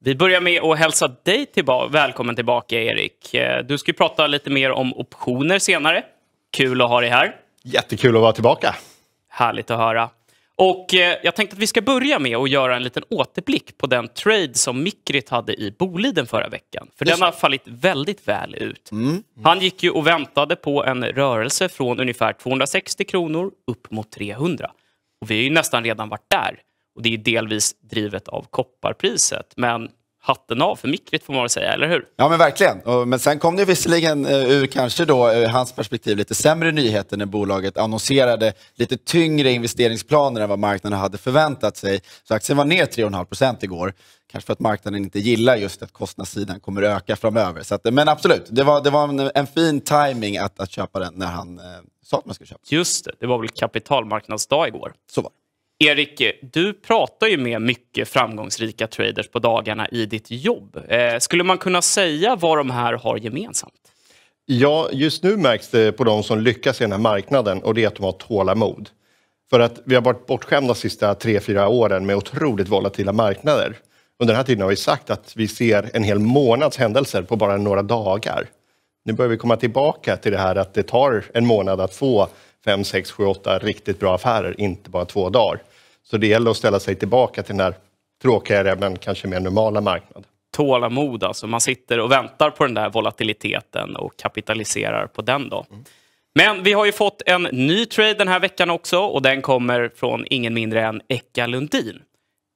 Vi börjar med att hälsa dig tillba välkommen tillbaka, Erik. Eh, du ska prata lite mer om optioner senare. Kul att ha dig här. Jättekul att vara tillbaka. Härligt att höra. Och eh, Jag tänkte att vi ska börja med att göra en liten återblick på den trade som Mikrit hade i Boliden förra veckan. För Den har fallit väldigt väl ut. Mm. mm. Han gick ju och väntade på en rörelse från ungefär 260 kronor upp mot 300. Och Vi har ju nästan redan varit där. Och Det är delvis drivet av kopparpriset. Men hatten av för Mikrit får man väl säga, eller hur? Ja, men verkligen. Men sen kom det visserligen eh, ur kanske då, ur eh, hans perspektiv lite sämre nyheter när bolaget annonserade lite tyngre investeringsplaner än vad marknaden hade förväntat sig. Så aktien var ner 3,5 procent igår. Kanske för att marknaden inte gillar just att kostnadssidan kommer att öka framöver. Så att, eh, men absolut, det var, det var en, en fin timing att, att köpa den när han eh, sa att man skulle köpa. Just det, det var väl kapitalmarknadsdag igår? Så var det. Eh, Erik, du pratar ju med mycket framgångsrika traders på dagarna i ditt jobb. Eh, skulle man kunna säga vad de här har gemensamt? Ja, just nu märks det på de som lyckas i den här marknaden och det är att de har tålamod. För att vi har varit bortskämda de sista tre fyra åren med otroligt volatila marknader. Under den här tiden har vi sagt att vi ser en hel månads händelser på bara några dagar. Nu börjar vi komma tillbaka till det här att det tar en månad att få fem, sex, sju, åtta riktigt bra affärer, inte bara två dagar. Så det gäller att ställa sig tillbaka till den här tråkigare, men kanske mer normala marknaden. Tålamod alltså. Man sitter och väntar på den där volatiliteten och kapitaliserar på den. då. Mm. Men vi har ju fått en ny trade den här veckan också och den kommer från ingen mindre än Eka Lundin.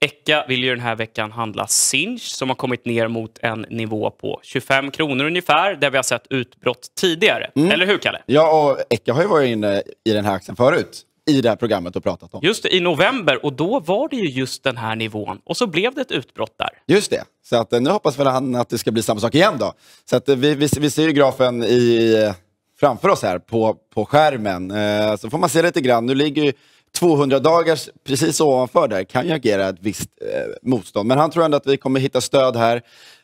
Ecka vill ju den här veckan handla Sinch som har kommit ner mot en nivå på 25 kronor ungefär där vi har sett utbrott tidigare. Mm. Eller hur, Kalle? Ja, och Ecka har ju varit inne i den här aktien förut i det här programmet och pratat om. Just det, i november. Och då var det ju just den här nivån. Och så blev det ett utbrott där. Just det. Så att, eh, nu hoppas väl han att det ska bli samma sak igen då. Så att, eh, vi, vi, vi ser ju grafen i, eh, framför oss här på, på skärmen. Eh, så får man se lite grann. Nu ligger 200 dagars precis ovanför där kan ju agera ett visst eh, motstånd. Men han tror ändå att vi kommer hitta stöd här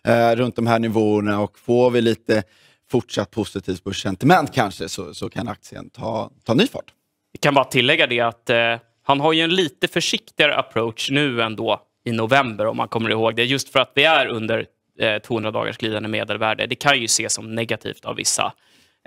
eh, runt de här nivåerna och får vi lite fortsatt positivt börssentiment kanske så, så kan aktien ta, ta ny fart. Jag kan bara tillägga det att eh, han har ju en lite försiktigare approach nu ändå i november om man kommer ihåg det. Just för att vi är under 200 eh, dagars glidande medelvärde. Det kan ju ses som negativt av vissa.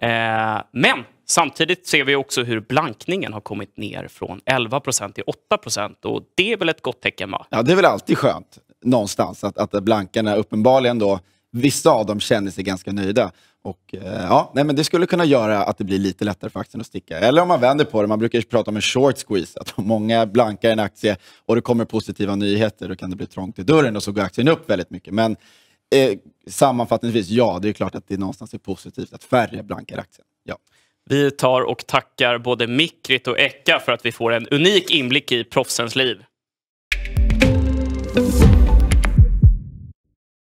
Eh, men Samtidigt ser vi också hur blankningen har kommit ner från 11 procent till 8 procent och det är väl ett gott tecken? va? Ja, det är väl alltid skönt någonstans att, att blankarna uppenbarligen då, vissa av dem känner sig ganska nöjda. Och, eh, ja, nej, men det skulle kunna göra att det blir lite lättare för aktien att sticka. Eller om man vänder på det, man brukar ju prata om en short squeeze. Att om många blankar en aktie och det kommer positiva nyheter, då kan det bli trångt i dörren och så går aktien upp väldigt mycket. Men eh, sammanfattningsvis, ja, det är klart att det någonstans är positivt att färre blankar aktien. Ja. Vi tar och tackar både Mikrit och Ekka för att vi får en unik inblick i proffsens liv.